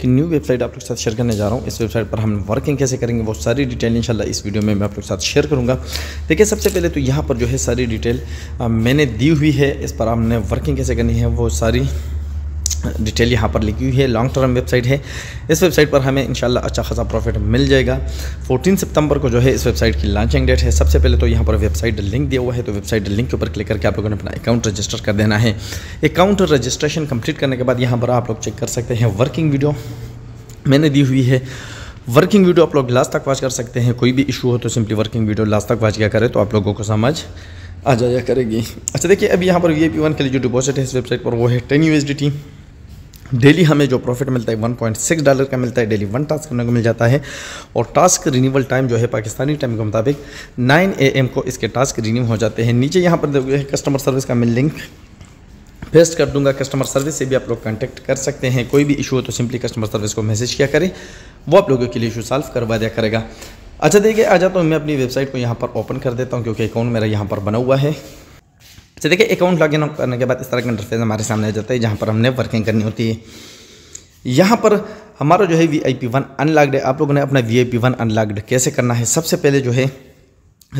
कि new website आप लोग के साथ शेयर करने जा रहा हूँ इस वेबसाइट पर हम वर्किंग कैसे करेंगे वो सारी डिटेल इंशाल्लाह इस वीडियो में मैं आप लोग के साथ शेयर करूँगा देखिए सबसे पहले तो यहाँ पर जो है सारी डिटेल मैंने दी हुई है इस पर हमने वर्किंग कैसे करनी है वो सारी डिटेल यहाँ पर लिखी हुई है लॉन्ग टर्म वेबसाइट है इस वेबसाइट पर हमें इंशाल्लाह अच्छा खासा प्रॉफिट मिल जाएगा 14 सितंबर को जो है इस वेबसाइट की लॉन्चिंग डेट है सबसे पहले तो यहाँ पर वेबसाइट लिंक दिया हुआ है तो वेबसाइट लिंक के ऊपर क्लिक करके आप लोगों ने अपना अकाउंट रजिस्टर कर देना है अकाउंट रजिस्ट्रेशन कंप्लीट करने के बाद यहाँ पर आप लोग चेक कर सकते हैं वर्किंग वीडियो मैंने दी हुई है वर्किंग वीडियो आप लोग लास्ट तक वाच कर सकते हैं कोई भी इशू हो तो सिंपली वर्किंग वीडियो लास्ट तक वाच किया करें तो आप लोगों को समझ आ जाया करेगी अच्छा देखिए अभी यहाँ पर वी ए पी वन के लिए जो डिपॉजिट है इस वेबसाइट पर वो है ten U S D T daily हमें जो प्रॉफिट मिलता है 1.6 डॉलर का मिलता है डेली वन टास्क करने को मिल जाता है और टास्क रिन्यूअल टाइम जो है पाकिस्तानी टाइम के मुताबिक 9 एम को इसके टास्क रिन्यू हो जाते हैं नीचे यहाँ पर कस्टमर सर्विस का मैं लिंक पेस्ट कर दूंगा कस्टमर सर्विस से भी आप लोग कॉन्टैक्ट कर सकते हैं कोई भी इशू हो तो सिंपली कस्टमर सर्विस को मैसेज किया करें वो आप लोगों के लिए इशू सॉल्व करवा दिया करेगा अच्छा देखिए आ जाता हूँ मैं अपनी वेबसाइट को यहाँ पर ओपन कर देता हूँ क्योंकि अकाउंट मेरा यहाँ पर बना हुआ है अच्छा देखिए अकाउंट लॉग इन करने के बाद इस तरह का इंटरफेस हमारे सामने आ जाता है जहाँ पर हमने वर्किंग करनी होती है यहाँ पर हमारा जो है V I P one unlocked है आप लोगों ने अपना V I P one unlocked कैसे करना है सबसे पहले जो है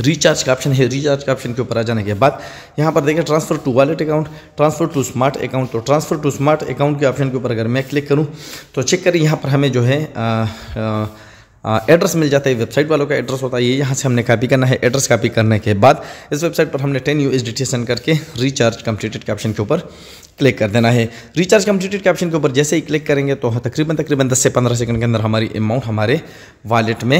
रिचार्ज का ऑप्शन है रिचार्ज का ऑप्शन के ऊपर आ जाने के बाद यहाँ पर देखिए transfer to wallet account transfer to smart account तो ट्रांसफर टू स्मार्ट अकाउंट के ऑप्शन के ऊपर अगर मैं क्लिक करूँ तो चेक करें यहाँ पर हमें जो है आ, आ, एड्रेस मिल जाता है वेबसाइट वालों का एड्रेस होता है ये यहाँ से हमने कॉपी करना है एड्रेस कॉपी करने के बाद इस वेबसाइट पर हमने टेन यू एस करके रिचार्ज कम्प्लीटेड के ऑप्शन के ऊपर क्लिक कर देना है रिचार्ज कम्प्लीटेड के ऑप्शन के ऊपर जैसे ही क्लिक करेंगे तो हाँ, तकरीबन तकरीबन 10 से 15 सेकंड के अंदर हमारी अमाउंट हमारे वालेट में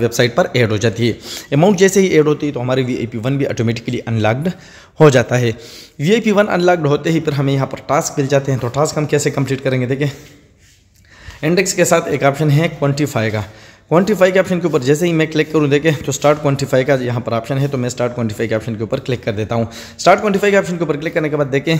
वेबसाइट पर एड हो जाती है अमाउंट जैसे ही एड होती है तो हमारी वी आई पी वन भी ऑटोमेटिकली अनलॉक्ड हो जाता है V I P one unlocked होते ही फिर हमें यहाँ पर टास्क मिल जाते हैं तो टास्क हम कैसे कम्प्लीट करेंगे देखें इंडेक्स के साथ एक ऑप्शन है क्वान्टिफाई का क्वान्टिफाई के ऑप्शन के ऊपर जैसे ही मैं क्लिक करूँ देखें तो स्टार्ट क्वान्टिफाई का यहाँ पर ऑप्शन है तो मैं स्टार्ट क्वान्टिफाई के ऑप्शन के ऊपर क्लिक कर देता हूँ स्टार्ट क्वान्टिफाई के ऑप्शन के ऊपर क्लिक करने के बाद देखें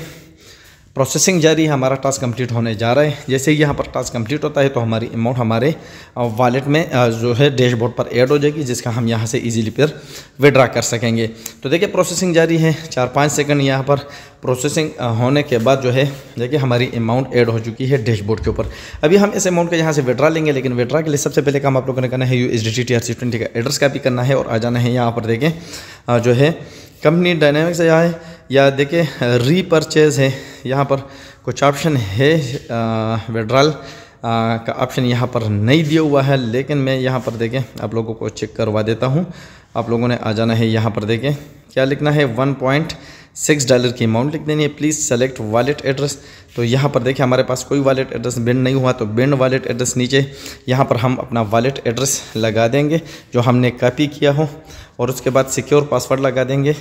प्रोसेसिंग जारी है हमारा टास्क कंप्लीट होने जा रहा है जैसे ही यहाँ पर टास्क कंप्लीट होता है तो हमारी अमाउंट हमारे वॉलेट में जो है डैशबोर्ड पर ऐड हो जाएगी जिसका हम यहाँ से इजीली फिर विड्रा कर सकेंगे तो देखिए प्रोसेसिंग जारी है चार पाँच सेकंड यहाँ पर प्रोसेसिंग होने के बाद जो है देखिए हमारी अमाउंट ऐड हो चुकी है डैशबोर्ड के ऊपर अभी हम इस अमाउंट का यहाँ से विड्रा लेंगे लेकिन विड्रा के लिए सबसे पहले काम आप लोगों ने करना है U S D T T R C twenty का एड्रेस कापी करना है और आ जाना है यहाँ पर देखें जो है कंपनी डायनेमिक्स आए या देखिए रीपरचेज है यहाँ पर कुछ ऑप्शन है विड्रॉल का ऑप्शन यहाँ पर नहीं दिया हुआ है लेकिन मैं यहाँ पर देखें आप लोगों को चेक करवा देता हूँ आप लोगों ने आ जाना है यहाँ पर देखें क्या लिखना है वन पॉइंट सिक्स डॉलर की अमाउंट लिख देनी है प्लीज़ सेलेक्ट वॉलेट एड्रेस तो यहाँ पर देखें हमारे पास कोई वॉलेट एड्रेस बिंड नहीं हुआ तो बिंड वॉलेट एड्रेस नीचे यहाँ पर हम अपना वॉलेट एड्रेस लगा देंगे जो हमने कॉपी किया हो और उसके बाद सिक्योर पासवर्ड लगा देंगे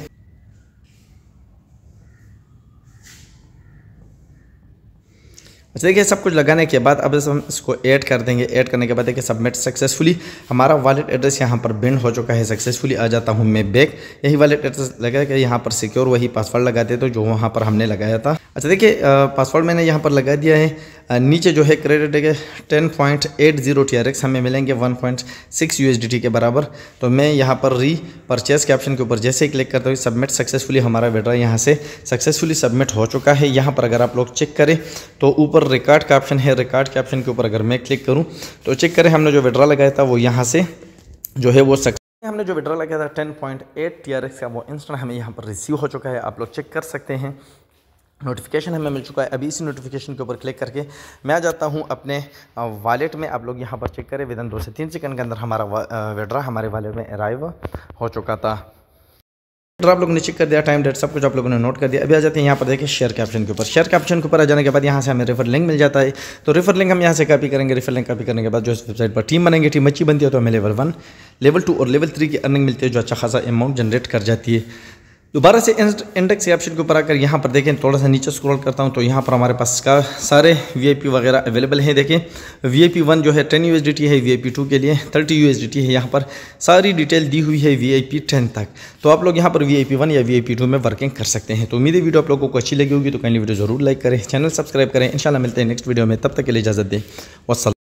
अच्छा देखिए सब कुछ लगाने के बाद अब हम इसको ऐड कर देंगे ऐड करने के बाद देखिए सबमिट सक्सेसफुली हमारा वॉलेट एड्रेस यहाँ पर बिंड हो चुका है सक्सेसफुली आ जाता हूँ मैं बैक यही वॉलेट एड्रेस लगा कि यहाँ पर सिक्योर वही पासवर्ड लगा देते तो जो वहाँ पर हमने लगाया था अच्छा देखिए पासवर्ड मैंने यहाँ पर लगा दिया है नीचे जो है क्रेडिट के ten point eight zero T R X हमें मिलेंगे one point six U S D T के बराबर तो मैं यहाँ पर री परचेज के ऑप्शन के ऊपर जैसे ही क्लिक करता हूँ सबमिट सक्सेसफुली हमारा विड्रा यहाँ से सक्सेसफुली सबमिट हो चुका है यहाँ पर अगर आप लोग चेक करें तो ऊपर रिकॉर्ड का ऑप्शन है रिकॉर्ड के ऑप्शन के ऊपर अगर मैं क्लिक करूँ तो चेक करें हमने जो विड्रा लगाया था वो यहाँ से जो है वो सक्सेस हमने जो विड्रा लगाया था ten point eight T R X का वो इंस्टेंट हमें यहाँ पर रिसीव हो चुका है आप लोग चेक कर सकते हैं नोटिफिकेशन हमें मिल चुका है अभी इसी नोटिफिकेशन के ऊपर क्लिक करके मैं जाता हूं अपने वॉलेट में आप लोग यहां पर चेक करें विदन दो से तीन सेकंड के अंदर हमारा विड्रा हमारे वॉलेट में अराइव हो चुका था तो आप लोगों ने चेक कर दिया टाइम डेट सब कुछ आप लोगों ने नोट कर दिया अभी आ जाते हैं यहाँ पर देखिए शेयर के ऑप्शन के ऊपर शेयर के ऑप्शन के ऊपर आ जाने के बाद यहाँ से हमें रेफर लिंक मिल जाता है तो रेफर लिंक हम यहाँ से कॉपी करेंगे रेफर लिंक कॉपी करने के बाद जो इस वेबसाइट पर टीम बनेंगे टीम अच्छी बनती है तो हमें लेवल वन लेवल टू और लेवल थ्री की अर्निंग मिलती है जो अच्छा खासा अमाउंट जनरेट कर जाती है दोबारा से इंडेक्स ऑप्शन के ऊपर आकर यहाँ पर देखें थोड़ा सा नीचे स्क्रॉल करता हूँ तो यहाँ पर हमारे पास का सारे वी वगैरह अवेलेबल हैं देखें वी आई वन जो है टेन यू है वीआईपी टू के लिए थर्टी यू है यहाँ पर सारी डिटेल दी हुई है वीआईपी टेन तक तो आप लोग यहाँ पर वी आई या वी टू में वर्किंग कर सकते हैं तो उम्मीद है वीडियो आप लोगों को अच्छी लगी होगी तो कहीं वीडियो जरूर लाइक करें चैनल सब्सक्राइब करें इंशाल्लाह मिलते हैं नेक्स्ट वीडियो में तब तक के लिए इजाज़त दें वसल